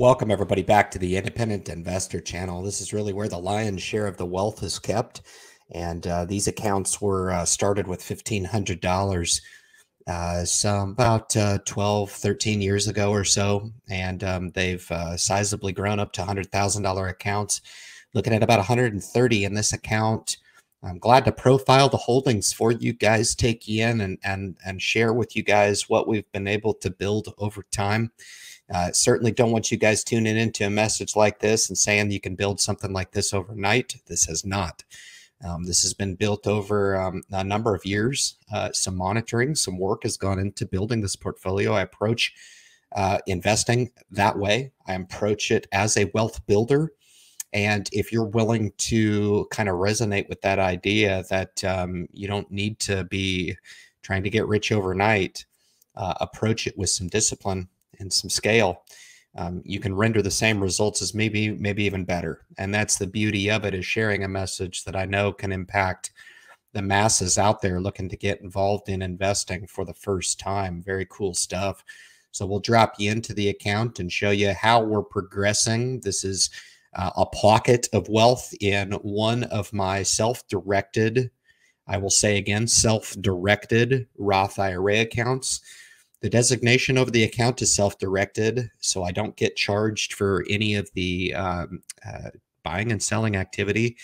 welcome everybody back to the Independent Investor Channel. This is really where the lion's share of the wealth is kept, and uh, these accounts were uh, started with fifteen hundred dollars, uh, some about uh, 12, 13 years ago or so, and um, they've uh, sizably grown up to hundred thousand dollar accounts. Looking at about one hundred and thirty in this account. I'm glad to profile the holdings for you guys, take you in and and and share with you guys what we've been able to build over time. Uh, certainly don't want you guys tuning into a message like this and saying you can build something like this overnight. This has not. Um, this has been built over um, a number of years. Uh, some monitoring, some work has gone into building this portfolio. I approach uh, investing that way. I approach it as a wealth builder. And if you're willing to kind of resonate with that idea that um, you don't need to be trying to get rich overnight, uh, approach it with some discipline and some scale, um, you can render the same results as maybe maybe even better. And that's the beauty of it is sharing a message that I know can impact the masses out there looking to get involved in investing for the first time. Very cool stuff. So we'll drop you into the account and show you how we're progressing. This is uh, a pocket of wealth in one of my self-directed, I will say again, self-directed Roth IRA accounts. The designation of the account is self-directed, so I don't get charged for any of the um, uh, buying and selling activity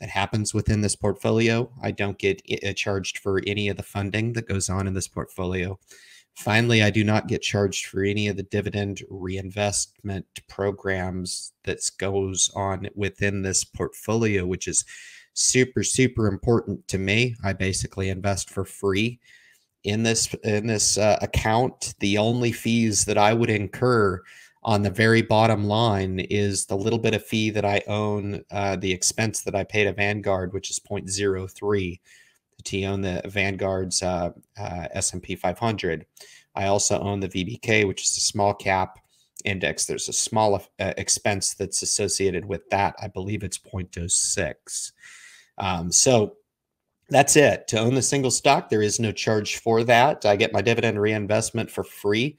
that happens within this portfolio. I don't get eh, eh, charged for any of the funding that goes on in this portfolio. Finally, I do not get charged for any of the dividend reinvestment programs that goes on within this portfolio, which is super, super important to me. I basically invest for free in this in this uh, account the only fees that i would incur on the very bottom line is the little bit of fee that i own uh, the expense that i paid to vanguard which is 0.03 to own the vanguard's uh, uh s&p 500 i also own the vbk which is a small cap index there's a small uh, expense that's associated with that i believe it's 0.06 um, so that's it. To own the single stock, there is no charge for that. I get my dividend reinvestment for free.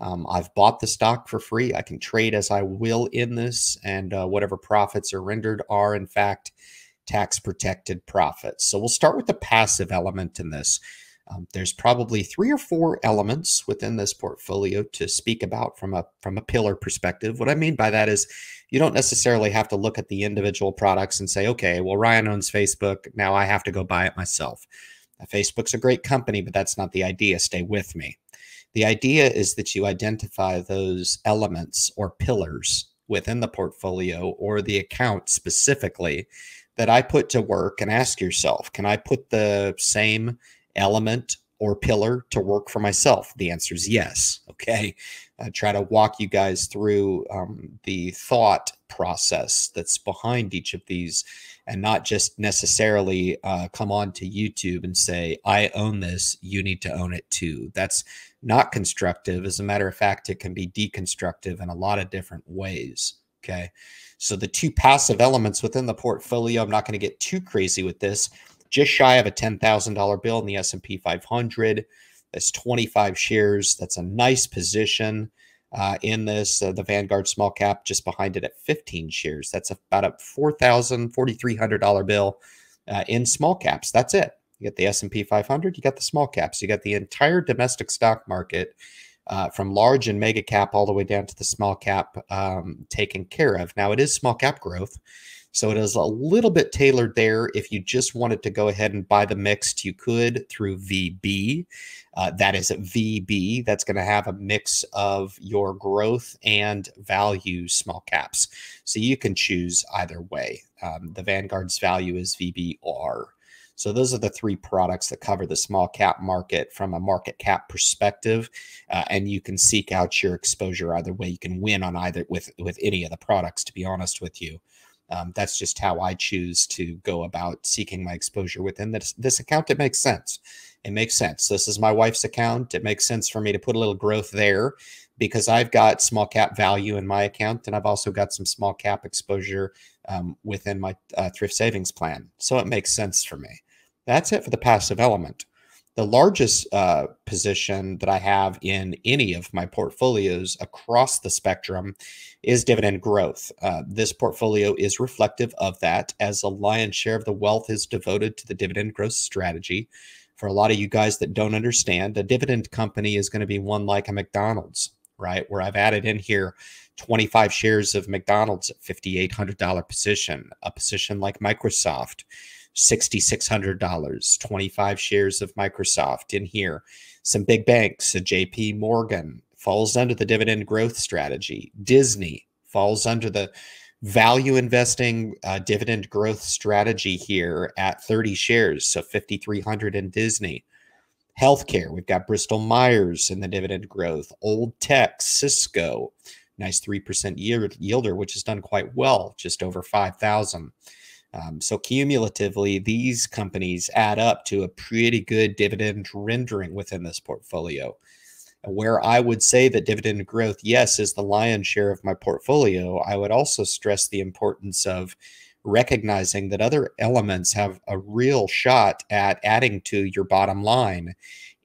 Um, I've bought the stock for free. I can trade as I will in this, and uh, whatever profits are rendered are, in fact, tax protected profits. So we'll start with the passive element in this. Um, there's probably three or four elements within this portfolio to speak about from a from a pillar perspective. What I mean by that is you don't necessarily have to look at the individual products and say, okay, well, Ryan owns Facebook. Now I have to go buy it myself. Now, Facebook's a great company, but that's not the idea. Stay with me. The idea is that you identify those elements or pillars within the portfolio or the account specifically that I put to work and ask yourself, can I put the same element or pillar to work for myself? The answer is yes. Okay. I try to walk you guys through um, the thought process that's behind each of these and not just necessarily uh, come on to YouTube and say, I own this, you need to own it too. That's not constructive. As a matter of fact, it can be deconstructive in a lot of different ways. Okay. So the two passive elements within the portfolio, I'm not going to get too crazy with this, just shy of a $10,000 bill in the S&P 500. That's 25 shares. That's a nice position uh, in this. Uh, the Vanguard small cap just behind it at 15 shares. That's about a $4,000, $4,300 bill uh, in small caps. That's it. You got the S&P 500. You got the small caps. You got the entire domestic stock market uh, from large and mega cap all the way down to the small cap um, taken care of. Now it is small cap growth, so it is a little bit tailored there. If you just wanted to go ahead and buy the mixed, you could through VB. Uh, that is VB. That's going to have a mix of your growth and value small caps. So you can choose either way. Um, the Vanguard's value is VBR. So those are the three products that cover the small cap market from a market cap perspective, uh, and you can seek out your exposure either way. You can win on either with with any of the products. To be honest with you, um, that's just how I choose to go about seeking my exposure within this, this account. It makes sense. It makes sense. This is my wife's account. It makes sense for me to put a little growth there because I've got small cap value in my account and I've also got some small cap exposure um, within my uh, thrift savings plan. So it makes sense for me. That's it for the passive element the largest uh, position that I have in any of my portfolios across the spectrum is dividend growth. Uh, this portfolio is reflective of that, as a lion's share of the wealth is devoted to the dividend growth strategy. For a lot of you guys that don't understand, a dividend company is going to be one like a McDonald's, right? Where I've added in here 25 shares of McDonald's at $5,800 position, a position like Microsoft $6,600, 25 shares of Microsoft in here, some big banks, a JP Morgan falls under the dividend growth strategy, Disney falls under the value investing uh, dividend growth strategy here at 30 shares, so 5,300 in Disney. Healthcare, we've got Bristol Myers in the dividend growth, Old Tech, Cisco, nice 3% year yielder, which has done quite well, just over 5,000. Um, so cumulatively, these companies add up to a pretty good dividend rendering within this portfolio. Where I would say that dividend growth, yes, is the lion's share of my portfolio, I would also stress the importance of recognizing that other elements have a real shot at adding to your bottom line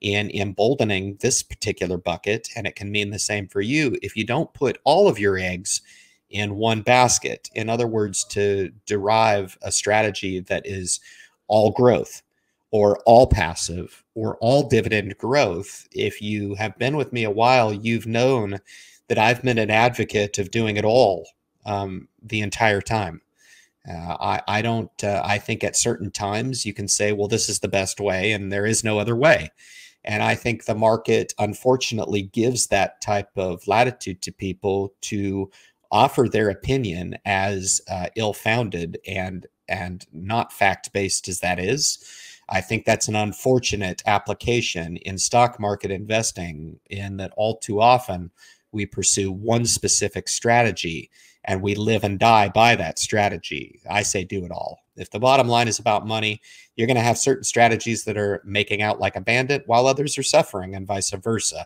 in emboldening this particular bucket. And it can mean the same for you. If you don't put all of your eggs in one basket. In other words, to derive a strategy that is all growth or all passive or all dividend growth. If you have been with me a while, you've known that I've been an advocate of doing it all um, the entire time. Uh, I, I don't, uh, I think at certain times you can say, well, this is the best way and there is no other way. And I think the market unfortunately gives that type of latitude to people to offer their opinion as uh, ill-founded and and not fact-based as that is i think that's an unfortunate application in stock market investing in that all too often we pursue one specific strategy and we live and die by that strategy i say do it all if the bottom line is about money you're going to have certain strategies that are making out like a bandit while others are suffering and vice versa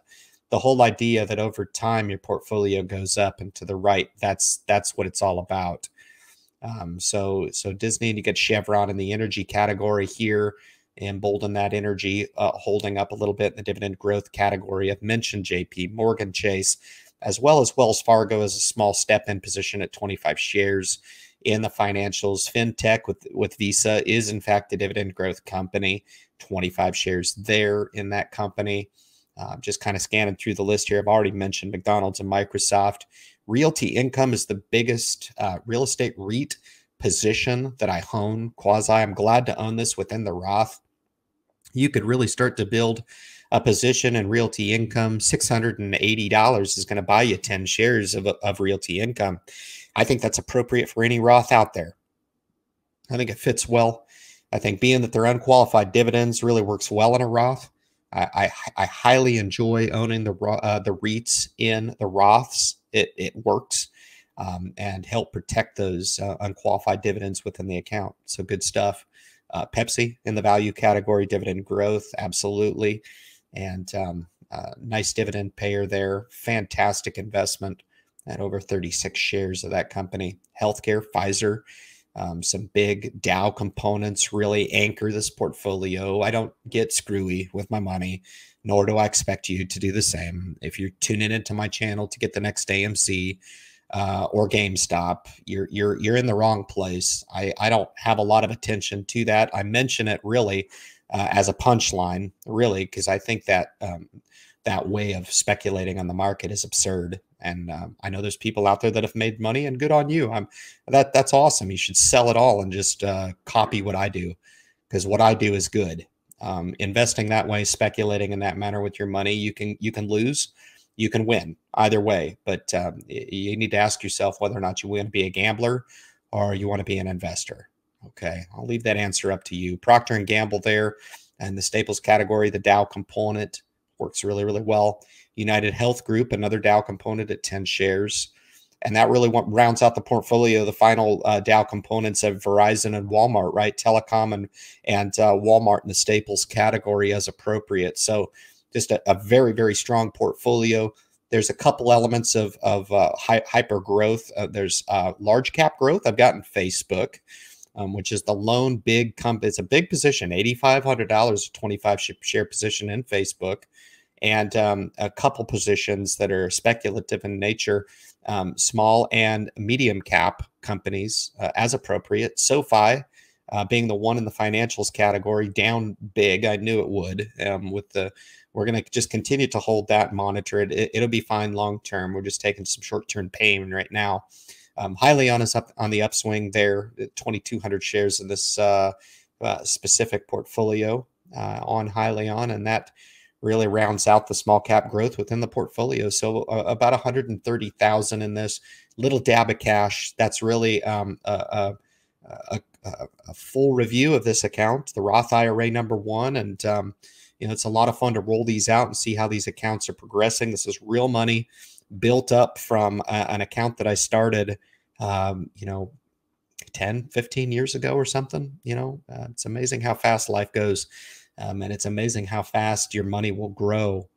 the whole idea that over time your portfolio goes up and to the right that's that's what it's all about um, so so disney you get chevron in the energy category here embolden that energy uh, holding up a little bit in the dividend growth category i've mentioned jp morgan chase as well as wells fargo as a small step in position at 25 shares in the financials. FinTech with, with Visa is, in fact, a dividend growth company, 25 shares there in that company. Uh, just kind of scanning through the list here. I've already mentioned McDonald's and Microsoft. Realty income is the biggest uh, real estate REIT position that I own. Quasi, I'm glad to own this within the Roth. You could really start to build a position in realty income. $680 is going to buy you 10 shares of, of realty income. I think that's appropriate for any Roth out there. I think it fits well. I think being that they're unqualified dividends really works well in a Roth. I, I, highly enjoy owning the uh, the REITs in the Roths. It, it works um, and help protect those uh, unqualified dividends within the account. So good stuff. Uh, Pepsi in the value category, dividend growth, absolutely, and um, uh, nice dividend payer there. Fantastic investment at over 36 shares of that company. Healthcare, Pfizer um, some big Dow components really anchor this portfolio. I don't get screwy with my money, nor do I expect you to do the same. If you're tuning into my channel to get the next AMC uh, or GameStop, you're you're you're in the wrong place. I I don't have a lot of attention to that. I mention it really uh, as a punchline, really, because I think that. Um, that way of speculating on the market is absurd. And um, I know there's people out there that have made money, and good on you. I'm that that's awesome. You should sell it all and just uh, copy what I do, because what I do is good. Um, investing that way, speculating in that manner with your money, you can you can lose, you can win either way. But um, you need to ask yourself whether or not you want to be a gambler or you want to be an investor. Okay, I'll leave that answer up to you. Procter and Gamble there, and the staples category, the Dow component works really, really well. United Health Group, another Dow component at 10 shares. And that really rounds out the portfolio, the final uh, Dow components of Verizon and Walmart, right? Telecom and, and uh, Walmart in the staples category as appropriate. So just a, a very, very strong portfolio. There's a couple elements of, of uh, hi hyper growth. Uh, there's uh, large cap growth. I've gotten Facebook um, which is the lone big comp. It's a big position, $8,500, a 25 share position in Facebook, and um, a couple positions that are speculative in nature, um, small and medium cap companies uh, as appropriate. SoFi. Uh, being the one in the financials category down big, I knew it would. Um, with the, we're going to just continue to hold that, monitor it. it. It'll be fine long term. We're just taking some short term pain right now um, highly on us up on the upswing there, uh, 2,200 shares in this uh, uh, specific portfolio uh, on Hylion, and that really rounds out the small cap growth within the portfolio. So uh, about 130,000 in this little dab of cash. That's really um, a, a, a, a, full review of this account, the Roth IRA number one, and um, you know it's a lot of fun to roll these out and see how these accounts are progressing. This is real money built up from a, an account that I started, um, you know, 10, 15 years ago or something. You know, uh, it's amazing how fast life goes. Um, and it's amazing how fast your money will grow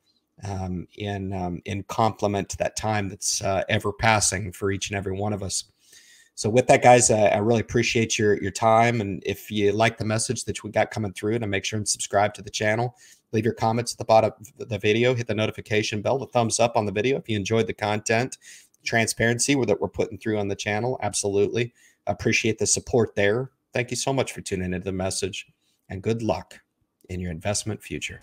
um, in, um, in complement to that time that's uh, ever passing for each and every one of us. So with that, guys, uh, I really appreciate your your time. And if you like the message that we got coming through, to make sure and subscribe to the channel. Leave your comments at the bottom of the video. Hit the notification bell, the thumbs up on the video if you enjoyed the content, transparency that we're putting through on the channel. Absolutely appreciate the support there. Thank you so much for tuning into the message, and good luck in your investment future.